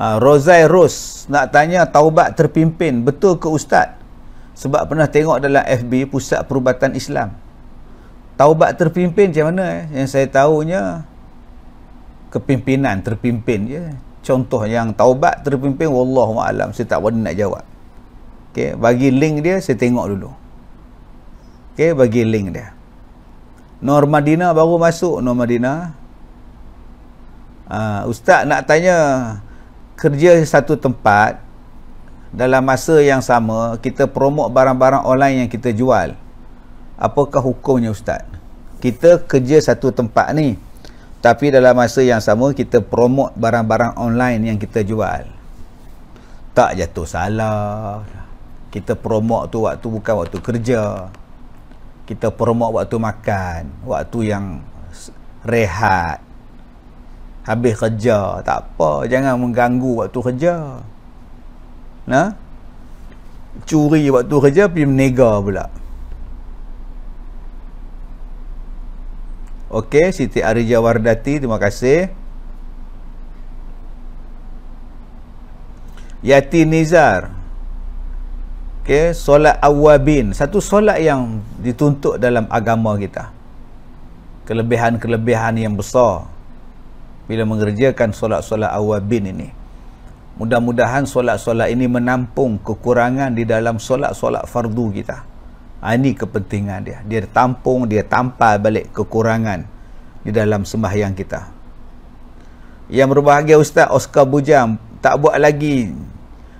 Ah, Rozai Ros nak tanya taubat terpimpin betul ke ustaz? Sebab pernah tengok dalam FB Pusat Perubatan Islam. Taubat terpimpin macam mana eh? Yang saya tahunya kepimpinan terpimpin je. Ya. Contoh yang taubat terpimpin wallahu alam saya tak berani nak jawab. Okey, bagi link dia saya tengok dulu. Okey, bagi link dia. Nur Madina baru masuk Nur Madina. Uh, ah, ustaz nak tanya kerja di satu tempat dalam masa yang sama kita promote barang-barang online yang kita jual apakah hukumnya ustaz kita kerja satu tempat ni tapi dalam masa yang sama kita promote barang-barang online yang kita jual tak jatuh salah kita promote tu waktu bukan waktu kerja kita promote waktu makan waktu yang rehat habis kerja tak apa jangan mengganggu waktu kerja nah curi waktu kerja pergi menega pula ok Siti Arija Wardati terima kasih Yati Nizar ok solat awabin satu solat yang dituntut dalam agama kita kelebihan-kelebihan yang besar bila mengerjakan solat-solat awal bin ini. Mudah-mudahan solat-solat ini menampung kekurangan di dalam solat-solat fardu kita. Ha, ini kepentingan dia. Dia tampung, dia tampal balik kekurangan di dalam sembahyang kita. Yang berbahagia Ustaz Oscar Bujam, tak buat lagi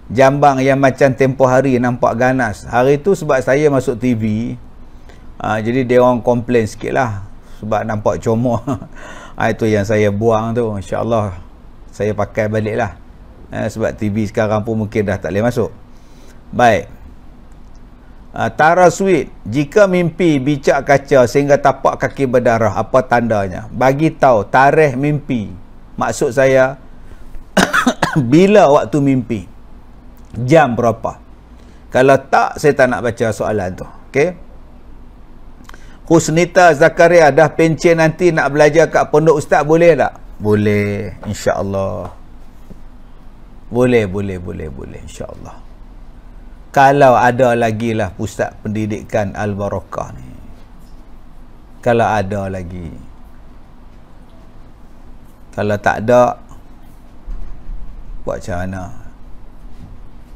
jambang yang macam tempoh hari nampak ganas. Hari itu sebab saya masuk TV, ha, jadi dia orang komplain sikit lah sebab nampak comoh. ha, itu yang saya buang tu insyaallah saya pakai balik lah ha, eh, sebab TV sekarang pun mungkin dah tak boleh masuk baik ha, Tara Sweet jika mimpi bicak kaca sehingga tapak kaki berdarah apa tandanya bagi tahu tarikh mimpi maksud saya bila waktu mimpi jam berapa kalau tak saya tak nak baca soalan tu okey Husnita Zakaria dah pencen nanti nak belajar kat pondok ustaz boleh tak? Boleh, insya-Allah. Boleh, boleh, boleh, boleh insya-Allah. Kalau ada lagi lah pusat pendidikan Al-Barakah ni. Kalau ada lagi. Kalau tak ada, buat macam mana?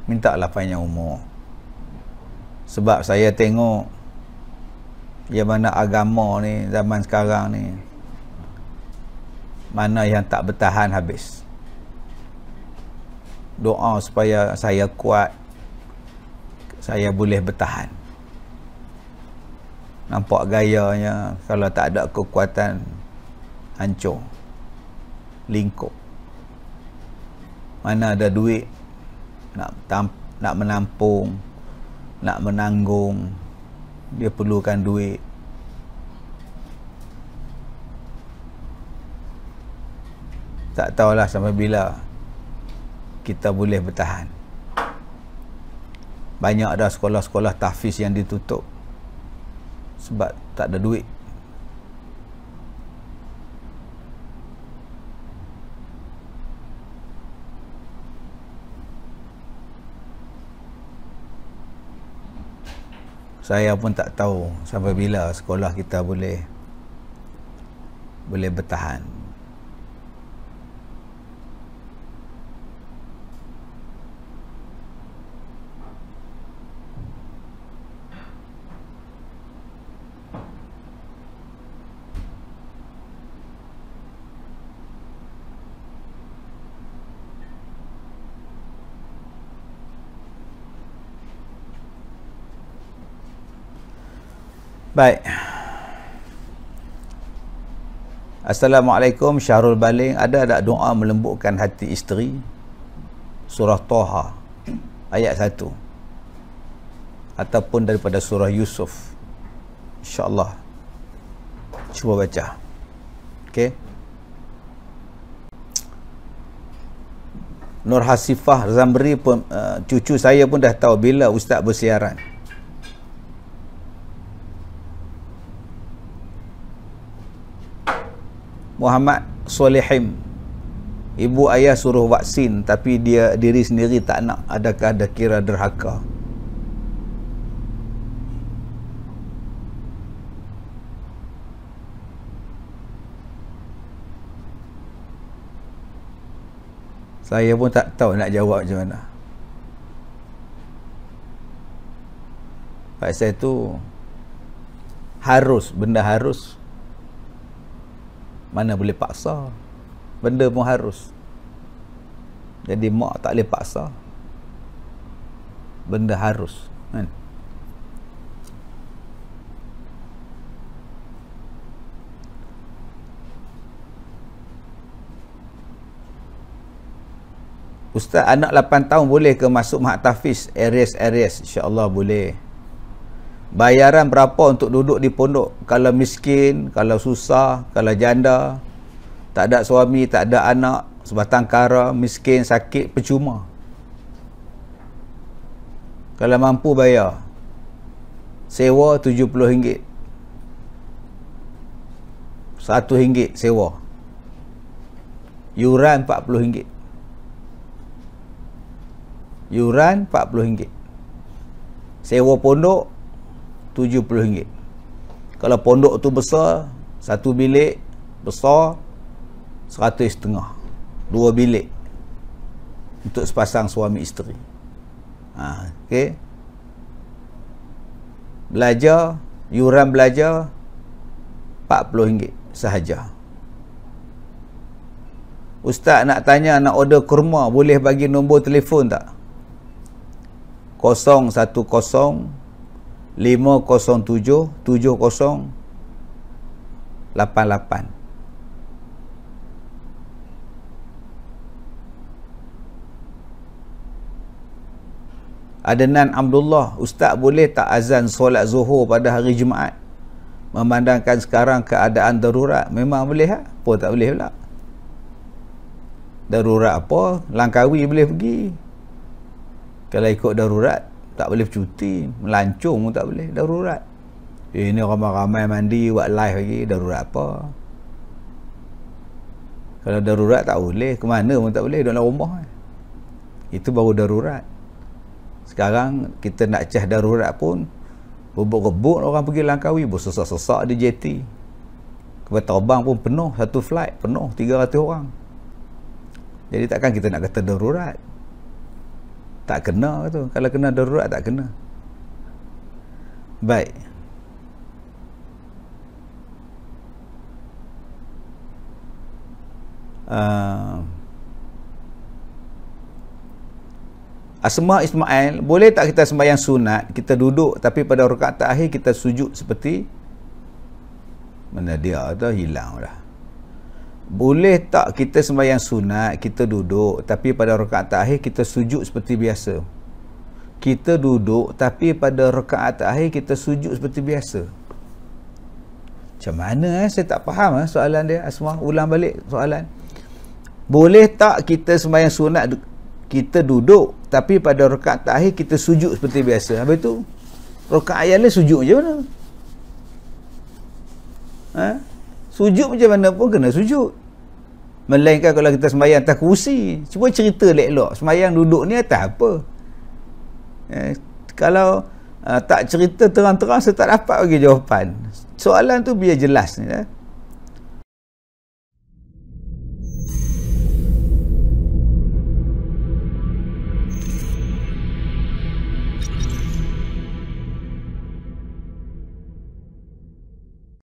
Mintalah panjang umur. Sebab saya tengok yang mana agama ni zaman sekarang ni mana yang tak bertahan habis doa supaya saya kuat saya boleh bertahan nampak gayanya kalau tak ada kekuatan hancur lingkup mana ada duit nak tam, nak menampung nak menanggung dia perlukan duit tak tahulah sampai bila kita boleh bertahan banyak ada sekolah-sekolah tahfiz yang ditutup sebab tak ada duit saya pun tak tahu sampai bila sekolah kita boleh boleh bertahan Baik. Assalamualaikum Syahrul Baling ada ada doa melembutkan hati isteri surah Taha ayat 1 ataupun daripada surah Yusuf Insya Allah. cuba baca ok Nur Hasifah Zamri pun, uh, cucu saya pun dah tahu bila ustaz bersiaran Muhammad Solehim ibu ayah suruh vaksin tapi dia diri sendiri tak nak adakah ada kira derhaka saya pun tak tahu nak jawab macam mana Pasal itu harus benda harus mana boleh paksa benda pun harus jadi mak tak boleh paksa benda harus kan Ustaz anak 8 tahun boleh ke masuk Mahat Tafiz? Areas-areas insya-Allah boleh bayaran berapa untuk duduk di pondok kalau miskin, kalau susah, kalau janda, tak ada suami, tak ada anak, sebatang kara, miskin, sakit, percuma. Kalau mampu bayar, sewa RM70. RM1 sewa. Yuran RM40. Yuran RM40. Sewa pondok RM70. Kalau pondok tu besar, satu bilik besar seratus setengah. Dua bilik untuk sepasang suami isteri. Ha, okay. Belajar, yuran belajar RM40 sahaja. Ustaz nak tanya nak order kurma boleh bagi nombor telefon tak? 010 507-7088 Adenan Abdullah Ustaz boleh tak azan solat zuhur pada hari Jumaat Memandangkan sekarang keadaan darurat Memang boleh tak? Ha? Apa tak boleh pula? Darurat apa? Langkawi boleh pergi Kalau ikut darurat tak boleh bercuti melancung pun tak boleh darurat eh, ini ramai-ramai mandi buat live lagi darurat apa kalau darurat tak boleh ke mana pun tak boleh duduk dalam rumah itu baru darurat sekarang kita nak cah darurat pun rebut-rebut orang pergi Langkawi bersesak-sesak di JT kepada terbang pun penuh satu flight penuh 300 orang jadi takkan kita nak kata darurat tak kena tu kalau kena darurat tak kena baik Uh, Asma Ismail boleh tak kita sembahyang sunat kita duduk tapi pada rakaat terakhir kita sujud seperti mana dia atau hilang dah boleh tak kita sembahyang sunat kita duduk tapi pada rakaat terakhir kita sujud seperti biasa kita duduk tapi pada rakaat terakhir kita sujud seperti biasa macam mana eh? saya tak faham eh, soalan dia Asma ulang balik soalan boleh tak kita sembahyang sunat kita duduk tapi pada rakaat terakhir kita sujud seperti biasa habis tu rakaat yang lain sujud macam mana ha? Sujud macam mana pun kena sujud. Melainkan kalau kita sembahyang atas kerusi. Cuba cerita elok-elok. Sembahyang duduk ni atas apa? Eh, kalau uh, tak cerita terang-terang, saya tak dapat bagi jawapan. Soalan tu biar jelas ni. Eh?